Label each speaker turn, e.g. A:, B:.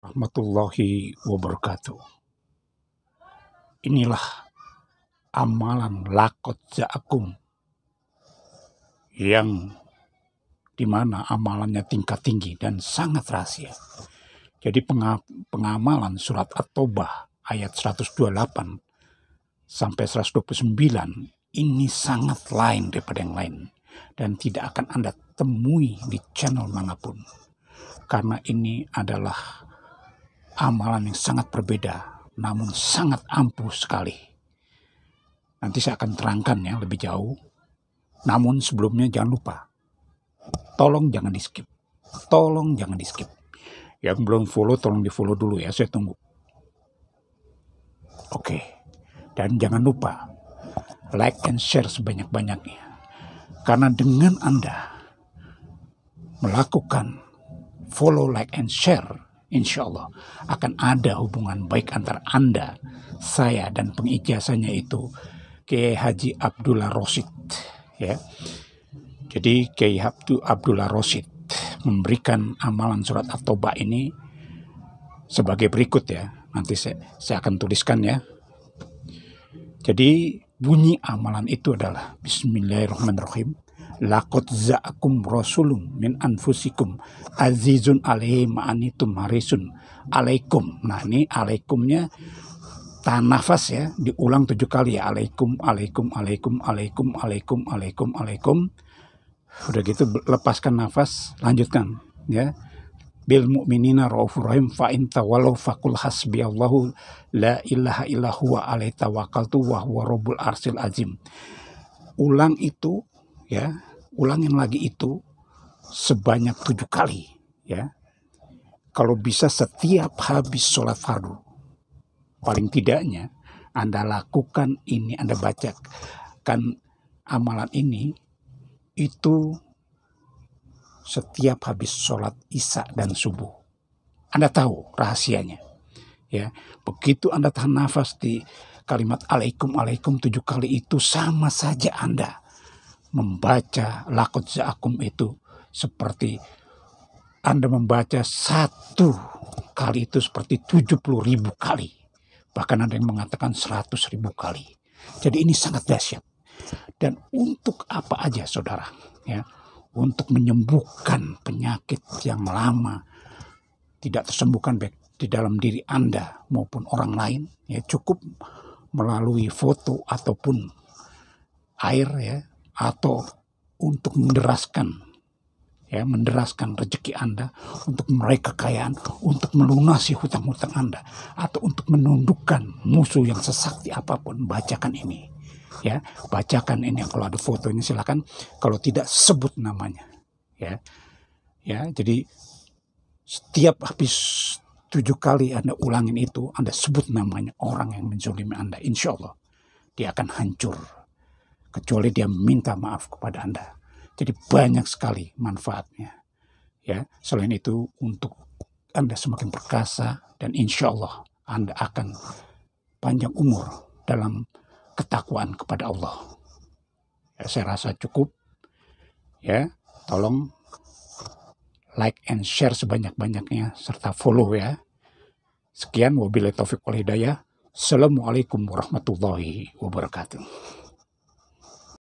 A: warahmatullahi wabarakatuh. Inilah amalan lakot ja'akum yang dimana amalannya tingkat tinggi dan sangat rahasia. Jadi pengamalan surat At-Taubah ayat 128 sampai 129 ini sangat lain daripada yang lain dan tidak akan Anda temui di channel manapun. Karena ini adalah amalan yang sangat berbeda, namun sangat ampuh sekali. Nanti saya akan terangkan ya lebih jauh. Namun sebelumnya jangan lupa, tolong jangan di skip. Tolong jangan di skip. Yang belum follow tolong di follow dulu ya, saya tunggu. Oke, dan jangan lupa like and share sebanyak-banyaknya. Karena dengan Anda melakukan follow, like, and share, insya Allah akan ada hubungan baik antar Anda, saya dan pengijazahnya itu ke Haji Abdullah Rosid ya. Jadi Kiai Abdu Abdullah Rosid memberikan amalan surat At-Taubah ini sebagai berikut ya. Nanti saya, saya akan tuliskan ya. Jadi bunyi amalan itu adalah Bismillahirrahmanirrahim. Lakot za'akum rasulum min anfusikum azizun alaihim anitum harisun alaikum. Nah ini alaikumnya tanafas ya diulang tujuh kali ya alaikum alaikum alaikum alaikum alaikum alaikum alaikum udah gitu lepaskan nafas lanjutkan ya bil mu'minina raufur rahim fa in tawallu faqul hasbiyallahu la ilaha illa huwa alaihi tawakkaltu wa huwa rabbul arsil azim ulang itu ya ulangin lagi itu sebanyak tujuh kali ya kalau bisa setiap habis sholat fardu paling tidaknya anda lakukan ini anda bacakan amalan ini itu setiap habis sholat isya dan subuh anda tahu rahasianya ya begitu anda tahan nafas di kalimat alaikum alaikum tujuh kali itu sama saja anda membaca lakon zakum itu seperti Anda membaca satu kali itu seperti 70 ribu kali. Bahkan ada yang mengatakan seratus ribu kali. Jadi ini sangat dahsyat. Dan untuk apa aja saudara? Ya, untuk menyembuhkan penyakit yang lama tidak tersembuhkan baik di dalam diri Anda maupun orang lain ya cukup melalui foto ataupun air ya atau untuk menderaskan ya menderaskan rezeki Anda untuk meraih kekayaan, untuk melunasi hutang-hutang Anda atau untuk menundukkan musuh yang sesakti apapun, bacakan ini. Ya, bacakan ini kalau ada foto ini silahkan kalau tidak sebut namanya. Ya. Ya, jadi setiap habis tujuh kali Anda ulangin itu, Anda sebut namanya orang yang menzolimi Anda, insya dia akan hancur kecuali dia minta maaf kepada Anda. Jadi banyak sekali manfaatnya. Ya, selain itu untuk Anda semakin perkasa dan insya Allah Anda akan panjang umur dalam ketakwaan kepada Allah. Ya, saya rasa cukup. Ya, tolong like and share sebanyak-banyaknya serta follow ya. Sekian wabillahi taufik wal hidayah. Assalamualaikum warahmatullahi wabarakatuh.